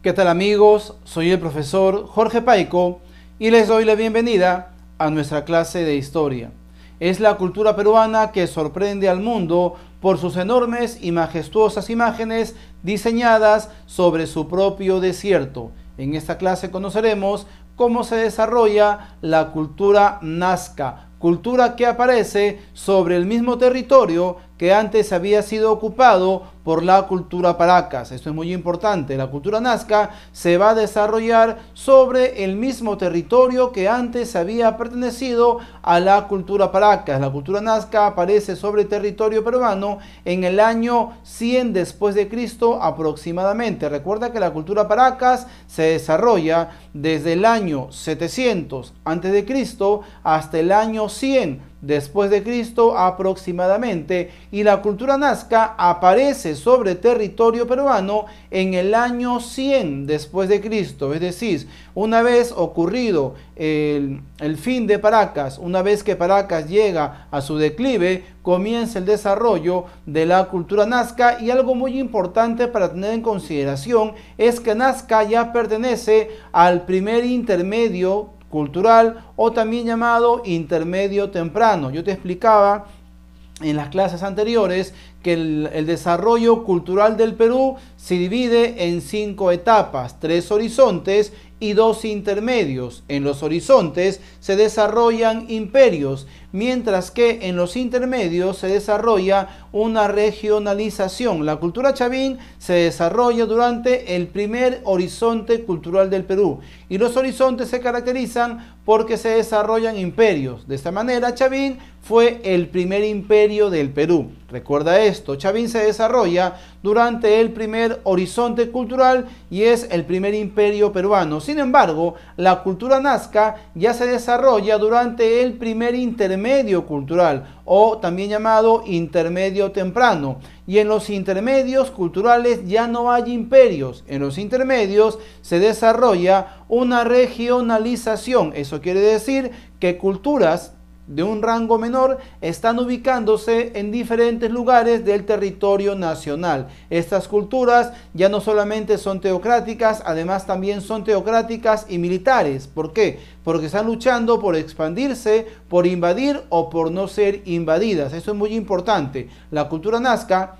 ¿Qué tal amigos? Soy el profesor Jorge Paico y les doy la bienvenida a nuestra clase de historia. Es la cultura peruana que sorprende al mundo por sus enormes y majestuosas imágenes diseñadas sobre su propio desierto. En esta clase conoceremos cómo se desarrolla la cultura nazca, cultura que aparece sobre el mismo territorio que antes había sido ocupado por la cultura paracas. Esto es muy importante. La cultura nazca se va a desarrollar sobre el mismo territorio que antes había pertenecido a la cultura paracas. La cultura nazca aparece sobre territorio peruano en el año 100 después de Cristo aproximadamente. Recuerda que la cultura paracas se desarrolla desde el año 700 antes de Cristo hasta el año 100 después de Cristo aproximadamente y la cultura nazca aparece sobre territorio peruano en el año 100 después de Cristo, es decir, una vez ocurrido el, el, fin de Paracas, una vez que Paracas llega a su declive, comienza el desarrollo de la cultura nazca y algo muy importante para tener en consideración es que Nazca ya pertenece al primer intermedio cultural o también llamado intermedio temprano. Yo te explicaba en las clases anteriores el, el, desarrollo cultural del Perú se divide en cinco etapas, tres horizontes y dos intermedios. En los horizontes se desarrollan imperios, mientras que en los intermedios se desarrolla una regionalización. La cultura chavín se desarrolla durante el primer horizonte cultural del Perú y los horizontes se caracterizan porque se desarrollan imperios. De esta manera, Chavín fue el primer imperio del Perú. Recuerda esto, Chavín se desarrolla durante el primer horizonte cultural y es el primer imperio peruano. Sin embargo, la cultura nazca ya se desarrolla durante el primer intermedio cultural o también llamado intermedio temprano. Y en los intermedios culturales ya no hay imperios. En los intermedios se desarrolla una regionalización. Eso quiere decir que culturas de un rango menor están ubicándose en diferentes lugares del territorio nacional. Estas culturas ya no solamente son teocráticas, además también son teocráticas y militares. ¿Por qué? Porque están luchando por expandirse, por invadir o por no ser invadidas. Eso es muy importante. La cultura nazca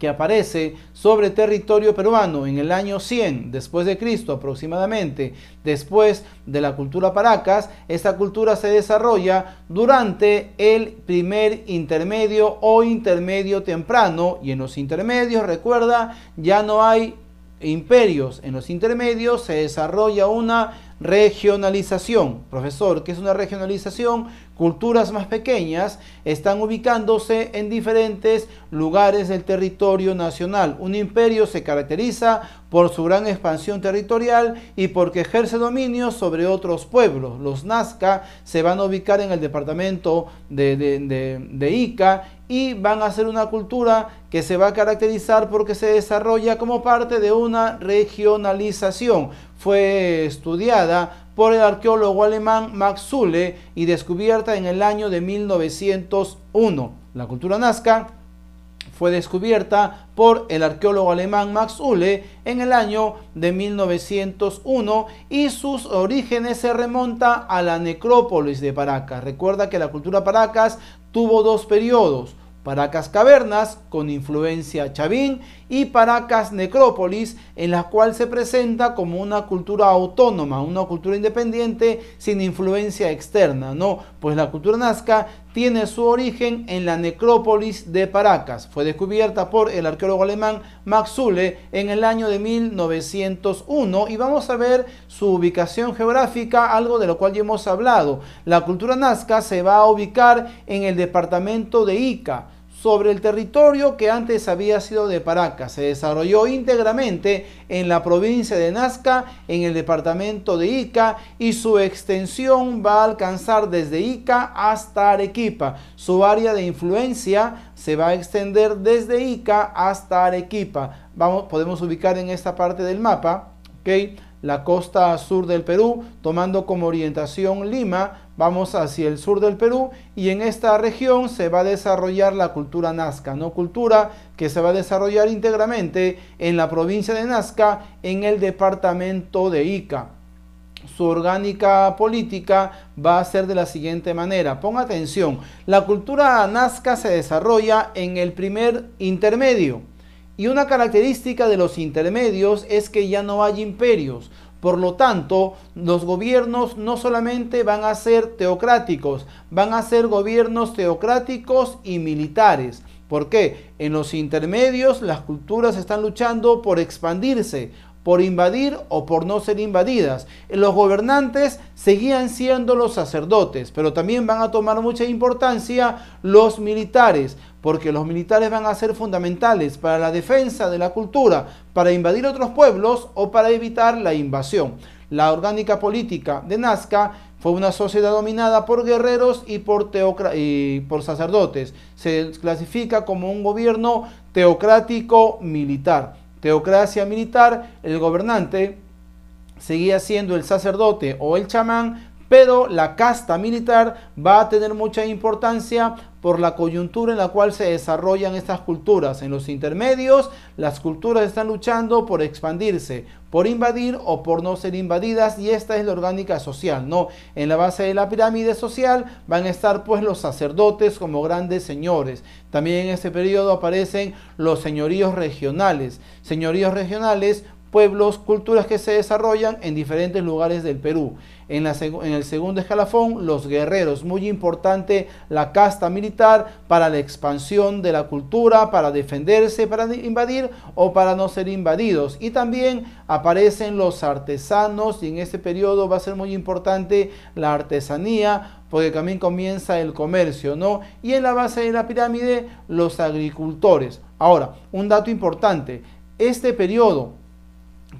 que aparece sobre territorio peruano en el año 100 después de Cristo aproximadamente, después de la cultura Paracas, esta cultura se desarrolla durante el primer intermedio o intermedio temprano y en los intermedios, recuerda, ya no hay imperios, en los intermedios se desarrolla una regionalización. Profesor, ¿qué es una regionalización? Culturas más pequeñas están ubicándose en diferentes lugares del territorio nacional. Un imperio se caracteriza por su gran expansión territorial y porque ejerce dominio sobre otros pueblos. Los Nazca se van a ubicar en el departamento de, de Ica y van a ser una cultura que se va a caracterizar porque se desarrolla como parte de una regionalización fue estudiada por el arqueólogo alemán Max Zule y descubierta en el año de 1901. La cultura nazca fue descubierta por el arqueólogo alemán Max Uhle en el año de 1901 y sus orígenes se remonta a la necrópolis de Paracas. Recuerda que la cultura Paracas tuvo dos periodos, Paracas Cavernas con influencia chavín y Paracas Necrópolis, en la cual se presenta como una cultura autónoma, una cultura independiente sin influencia externa, ¿no? Pues la cultura nazca tiene su origen en la necrópolis de Paracas. Fue descubierta por el arqueólogo alemán Max Zule en el año de 1901 y vamos a ver su ubicación geográfica, algo de lo cual ya hemos hablado. La cultura nazca se va a ubicar en el departamento de Ica sobre el territorio que antes había sido de Paracas. Se desarrolló íntegramente en la provincia de Nazca, en el departamento de Ica, y su extensión va a alcanzar desde Ica hasta Arequipa. Su área de influencia se va a extender desde Ica hasta Arequipa. Vamos, podemos ubicar en esta parte del mapa, ¿ok? la costa sur del Perú, tomando como orientación Lima, Vamos hacia el sur del Perú y en esta región se va a desarrollar la cultura nazca, ¿no? Cultura que se va a desarrollar íntegramente en la provincia de Nazca, en el departamento de Ica. Su orgánica política va a ser de la siguiente manera. Ponga atención, la cultura nazca se desarrolla en el primer intermedio. Y una característica de los intermedios es que ya no hay imperios. Por lo tanto, los gobiernos no solamente van a ser teocráticos, van a ser gobiernos teocráticos y militares. ¿Por qué? En los intermedios las culturas están luchando por expandirse, por invadir o por no ser invadidas. Los gobernantes seguían siendo los sacerdotes, pero también van a tomar mucha importancia los militares porque los militares van a ser fundamentales para la defensa de la cultura, para invadir otros pueblos o para evitar la invasión. La orgánica política de Nazca fue una sociedad dominada por guerreros y por, y por sacerdotes. Se clasifica como un gobierno teocrático militar. Teocracia militar, el gobernante seguía siendo el sacerdote o el chamán, pero la casta militar va a tener mucha importancia por la coyuntura en la cual se desarrollan estas culturas. En los intermedios, las culturas están luchando por expandirse, por invadir o por no ser invadidas y esta es la orgánica social, ¿no? En la base de la pirámide social van a estar pues los sacerdotes como grandes señores. También en este periodo aparecen los señoríos regionales. Señoríos regionales pueblos, culturas que se desarrollan en diferentes lugares del Perú. En, en, el segundo escalafón, los guerreros, muy importante la casta militar para la expansión de la cultura, para defenderse, para invadir o para no ser invadidos. Y también aparecen los artesanos y en este periodo va a ser muy importante la artesanía porque también comienza el comercio, ¿no? Y en la base de la pirámide, los agricultores. Ahora, un dato importante, este periodo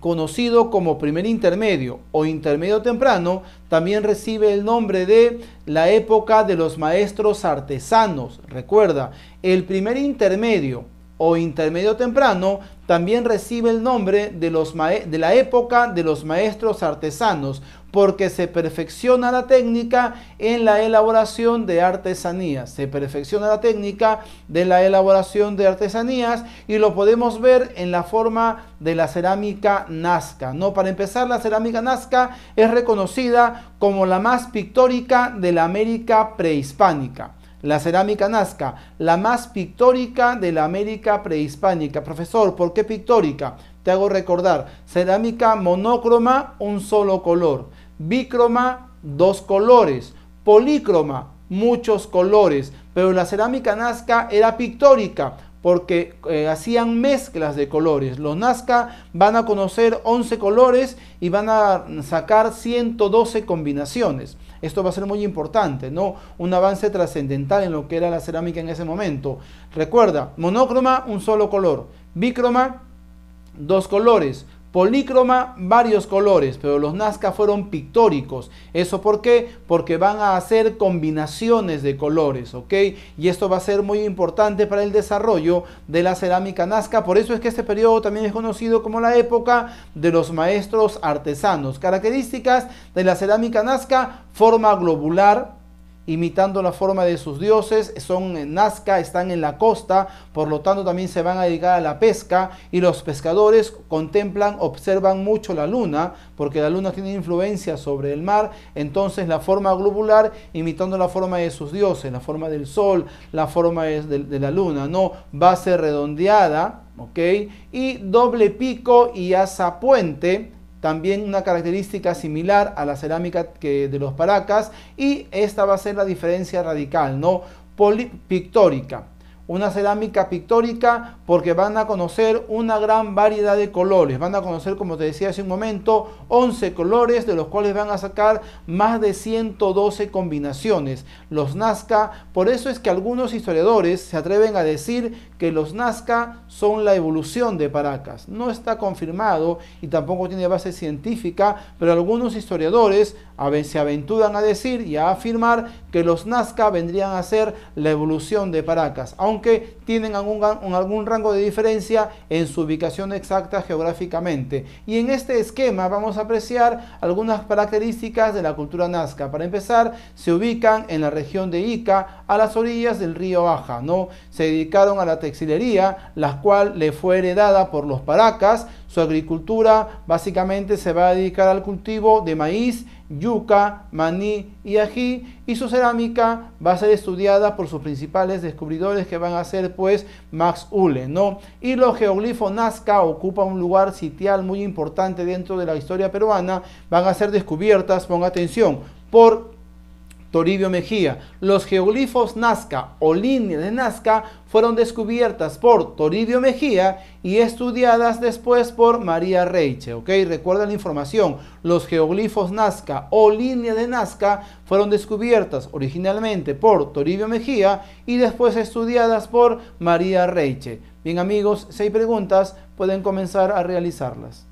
conocido como primer intermedio o intermedio temprano, también recibe el nombre de la época de los maestros artesanos. Recuerda, el primer intermedio o intermedio temprano también recibe el nombre de, la época de los maestros artesanos, porque se perfecciona la técnica en la elaboración de artesanías. Se perfecciona la técnica de la elaboración de artesanías y lo podemos ver en la forma de la cerámica nazca. ¿no? Para empezar, la cerámica nazca es reconocida como la más pictórica de la América prehispánica. La cerámica nazca, la más pictórica de la América prehispánica. Profesor, ¿por qué pictórica? Te hago recordar, cerámica monócroma, un solo color. Bicroma, dos colores. Polícroma, muchos colores. Pero la cerámica nazca era pictórica porque eh, hacían mezclas de colores. Los Nazca van a conocer 11 colores y van a sacar 112 combinaciones. Esto va a ser muy importante, ¿no? Un avance trascendental en lo que era la cerámica en ese momento. Recuerda, monócroma, un solo color. Bicroma, dos colores. Polícroma, varios colores, pero los Nazca fueron pictóricos. ¿Eso por qué? Porque van a hacer combinaciones de colores, ¿ok? Y esto va a ser muy importante para el desarrollo de la cerámica Nazca. Por eso es que este periodo también es conocido como la época de los maestros artesanos. Características de la cerámica Nazca, forma globular, imitando la forma de sus dioses, son en Nazca, están en la costa, por lo tanto también se van a dedicar a la pesca y los pescadores contemplan, observan mucho la luna, porque la luna tiene influencia sobre el mar, entonces la forma globular imitando la forma de sus dioses, la forma del sol, la forma de, de la luna, no base redondeada, ¿ok? Y doble pico y asa puente también una característica similar a la cerámica que de los paracas y esta va a ser la diferencia radical, ¿no? Poli pictórica. Una cerámica pictórica porque van a conocer una gran variedad de colores. Van a conocer, como te decía hace un momento, 11 colores de los cuales van a sacar más de 112 combinaciones. Los Nazca, por eso es que algunos historiadores se atreven a decir que los Nazca son la evolución de Paracas. No está confirmado y tampoco tiene base científica, pero algunos historiadores se aventuran a decir y a afirmar que los Nazca vendrían a ser la evolución de Paracas, aunque tienen algún, algún rango de diferencia en su ubicación exacta geográficamente. Y en este esquema vamos a apreciar algunas características de la cultura nazca. Para empezar, se ubican en la región de Ica, a las orillas del río Baja, ¿no? Se dedicaron a la exilería, la cual le fue heredada por los paracas. Su agricultura básicamente se va a dedicar al cultivo de maíz, yuca, maní y ají, y su cerámica va a ser estudiada por sus principales descubridores que van a ser pues Max Ule, ¿no? Y los geoglifos Nazca ocupa un lugar sitial muy importante dentro de la historia peruana, van a ser descubiertas, ponga atención, por Toribio Mejía. Los geoglifos Nazca o línea de Nazca fueron descubiertas por Toribio Mejía y estudiadas después por María Reiche. ¿ok? Recuerda la información. Los geoglifos Nazca o línea de Nazca fueron descubiertas originalmente por Toribio Mejía y después estudiadas por María Reiche. Bien amigos, seis preguntas pueden comenzar a realizarlas.